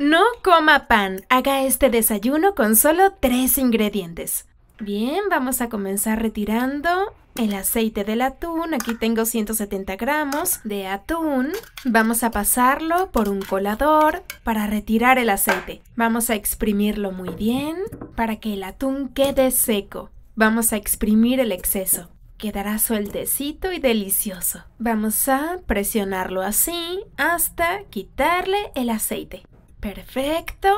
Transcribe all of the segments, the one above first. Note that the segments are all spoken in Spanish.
No coma pan, haga este desayuno con solo tres ingredientes. Bien, vamos a comenzar retirando el aceite del atún. Aquí tengo 170 gramos de atún. Vamos a pasarlo por un colador para retirar el aceite. Vamos a exprimirlo muy bien para que el atún quede seco. Vamos a exprimir el exceso. Quedará sueltecito y delicioso. Vamos a presionarlo así hasta quitarle el aceite. Perfecto.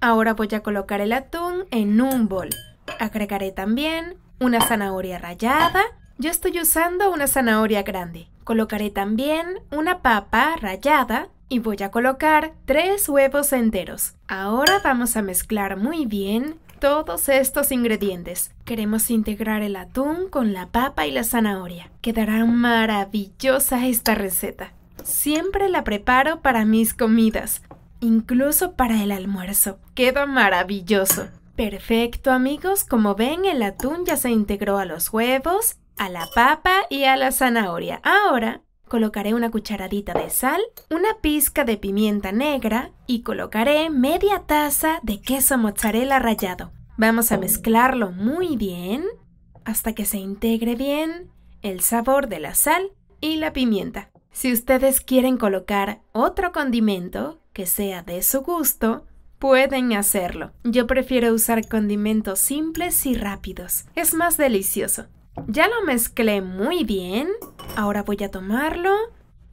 Ahora voy a colocar el atún en un bol. Agregaré también una zanahoria rallada. Yo estoy usando una zanahoria grande. Colocaré también una papa rallada y voy a colocar tres huevos enteros. Ahora vamos a mezclar muy bien todos estos ingredientes. Queremos integrar el atún con la papa y la zanahoria. Quedará maravillosa esta receta. Siempre la preparo para mis comidas incluso para el almuerzo. Queda maravilloso. Perfecto amigos, como ven el atún ya se integró a los huevos, a la papa y a la zanahoria. Ahora colocaré una cucharadita de sal, una pizca de pimienta negra y colocaré media taza de queso mozzarella rallado. Vamos a mezclarlo muy bien hasta que se integre bien el sabor de la sal y la pimienta. Si ustedes quieren colocar otro condimento que sea de su gusto, pueden hacerlo. Yo prefiero usar condimentos simples y rápidos. Es más delicioso. Ya lo mezclé muy bien. Ahora voy a tomarlo.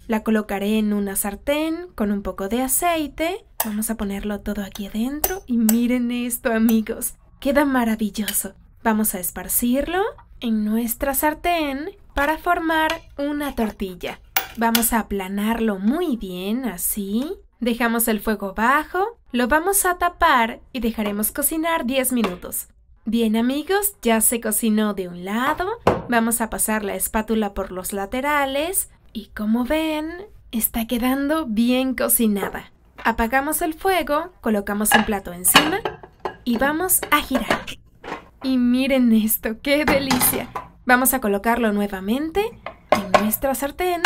La colocaré en una sartén con un poco de aceite. Vamos a ponerlo todo aquí adentro. Y miren esto, amigos. Queda maravilloso. Vamos a esparcirlo en nuestra sartén para formar una tortilla. Vamos a aplanarlo muy bien, así. Dejamos el fuego bajo, lo vamos a tapar y dejaremos cocinar 10 minutos. Bien amigos, ya se cocinó de un lado, vamos a pasar la espátula por los laterales y como ven, está quedando bien cocinada. Apagamos el fuego, colocamos un plato encima y vamos a girar. Y miren esto, qué delicia. Vamos a colocarlo nuevamente en nuestra sartén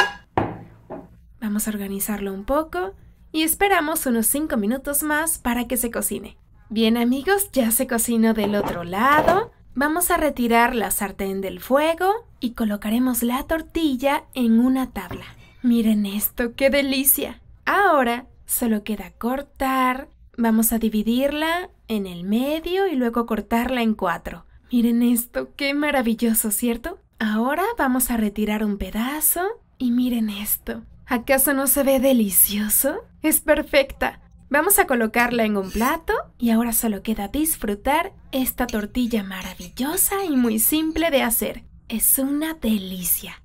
Vamos a organizarlo un poco y esperamos unos 5 minutos más para que se cocine. Bien amigos, ya se cocinó del otro lado. Vamos a retirar la sartén del fuego y colocaremos la tortilla en una tabla. Miren esto, qué delicia. Ahora solo queda cortar. Vamos a dividirla en el medio y luego cortarla en cuatro. Miren esto, qué maravilloso, ¿cierto? Ahora vamos a retirar un pedazo y miren esto. ¿Acaso no se ve delicioso? Es perfecta. Vamos a colocarla en un plato y ahora solo queda disfrutar esta tortilla maravillosa y muy simple de hacer. Es una delicia.